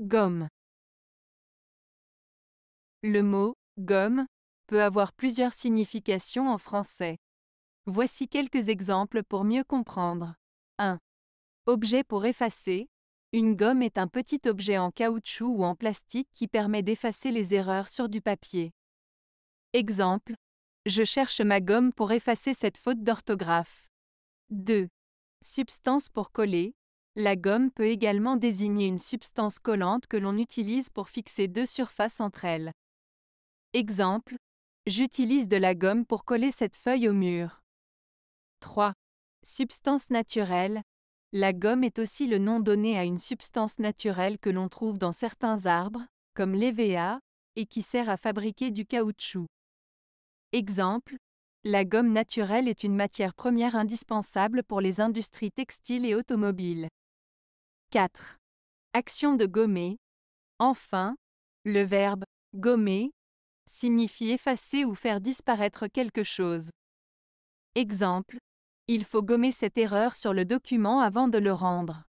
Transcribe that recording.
Gomme. Le mot gomme peut avoir plusieurs significations en français. Voici quelques exemples pour mieux comprendre. 1. Objet pour effacer. Une gomme est un petit objet en caoutchouc ou en plastique qui permet d'effacer les erreurs sur du papier. Exemple. Je cherche ma gomme pour effacer cette faute d'orthographe. 2. Substance pour coller. La gomme peut également désigner une substance collante que l'on utilise pour fixer deux surfaces entre elles. Exemple, j'utilise de la gomme pour coller cette feuille au mur. 3. Substance naturelle. La gomme est aussi le nom donné à une substance naturelle que l'on trouve dans certains arbres, comme l'EVA, et qui sert à fabriquer du caoutchouc. Exemple, la gomme naturelle est une matière première indispensable pour les industries textiles et automobiles. 4. Action de gommer. Enfin, le verbe gommer signifie effacer ou faire disparaître quelque chose. Exemple. Il faut gommer cette erreur sur le document avant de le rendre.